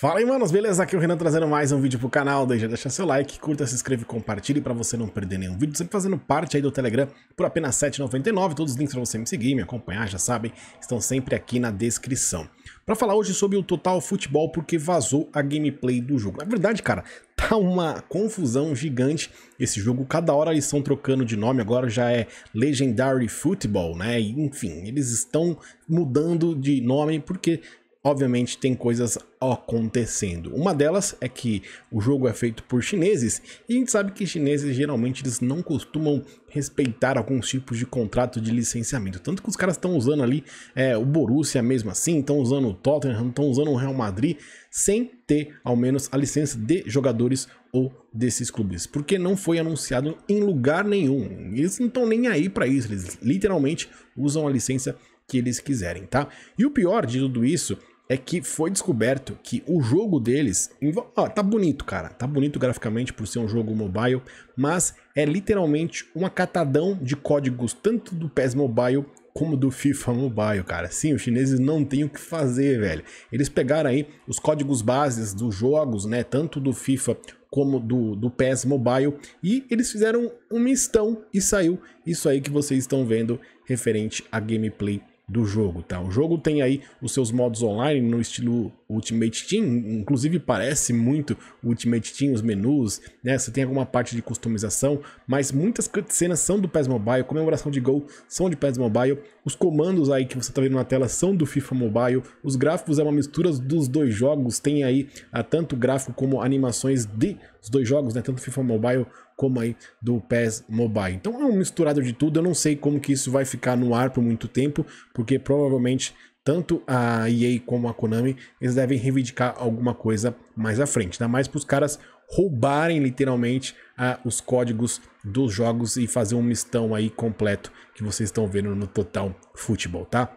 Fala aí, manos, beleza? Aqui é o Renan trazendo mais um vídeo pro canal. Deixa, deixar seu like, curta, se inscreve, compartilhe para você não perder nenhum vídeo. Sempre fazendo parte aí do Telegram por apenas R$7,99. Todos os links para você me seguir, me acompanhar, já sabem, estão sempre aqui na descrição. Para falar hoje sobre o Total Futebol, porque vazou a gameplay do jogo. Na verdade, cara, tá uma confusão gigante esse jogo. Cada hora eles estão trocando de nome, agora já é Legendary Football, né? Enfim, eles estão mudando de nome porque obviamente tem coisas acontecendo. Uma delas é que o jogo é feito por chineses e a gente sabe que chineses geralmente eles não costumam respeitar alguns tipos de contrato de licenciamento. Tanto que os caras estão usando ali é, o Borussia mesmo assim, estão usando o Tottenham, estão usando o Real Madrid sem ter ao menos a licença de jogadores ou desses clubes, porque não foi anunciado em lugar nenhum. Eles não estão nem aí para isso, eles literalmente usam a licença que eles quiserem, tá? E o pior de tudo isso é que foi descoberto que o jogo deles. Ó, tá bonito, cara. Tá bonito graficamente por ser um jogo mobile, mas é literalmente uma catadão de códigos tanto do PES Mobile como do FIFA Mobile, cara. Sim, os chineses não têm o que fazer, velho. Eles pegaram aí os códigos bases dos jogos, né? Tanto do FIFA como do, do PES Mobile. E eles fizeram um mistão e saiu isso aí que vocês estão vendo referente à gameplay do jogo, tá? O jogo tem aí os seus modos online no estilo Ultimate Team, inclusive parece muito Ultimate Team, os menus, né? Você tem alguma parte de customização, mas muitas cenas são do PES Mobile, comemoração de gol são de PES Mobile, os comandos aí que você tá vendo na tela são do FIFA Mobile, os gráficos é uma mistura dos dois jogos, tem aí ah, tanto gráfico como animações de os dois jogos, né? Tanto FIFA Mobile como aí do PES Mobile. Então é um misturado de tudo, eu não sei como que isso vai ficar no ar por muito tempo, porque provavelmente tanto a EA como a Konami, eles devem reivindicar alguma coisa mais à frente, ainda mais para os caras roubarem literalmente a os códigos dos jogos e fazer um mistão aí completo que vocês estão vendo no Total Futebol, tá?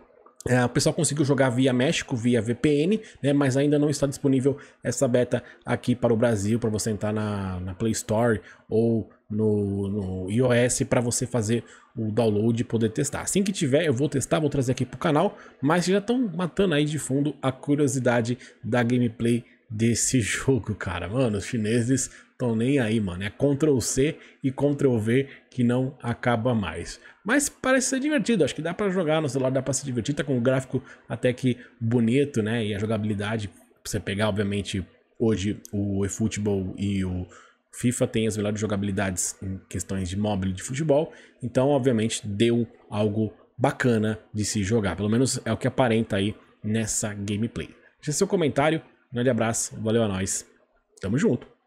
É, o pessoal conseguiu jogar via México, via VPN, né, mas ainda não está disponível essa beta aqui para o Brasil, para você entrar na, na Play Store ou no, no iOS para você fazer o download e poder testar. Assim que tiver, eu vou testar, vou trazer aqui para o canal, mas já estão matando aí de fundo a curiosidade da gameplay desse jogo, cara. Mano, os chineses Estão nem aí, mano. É Ctrl C e Ctrl V que não acaba mais. Mas parece ser divertido. Acho que dá para jogar no celular, dá para se divertir. Tá com o gráfico até que bonito, né? E a jogabilidade, você pegar, obviamente, hoje o eFootball e o FIFA tem as melhores jogabilidades em questões de mobile de futebol. Então, obviamente, deu algo bacana de se jogar. Pelo menos é o que aparenta aí nessa gameplay. Deixa seu comentário. Um grande abraço. Valeu a é nós. Tamo junto.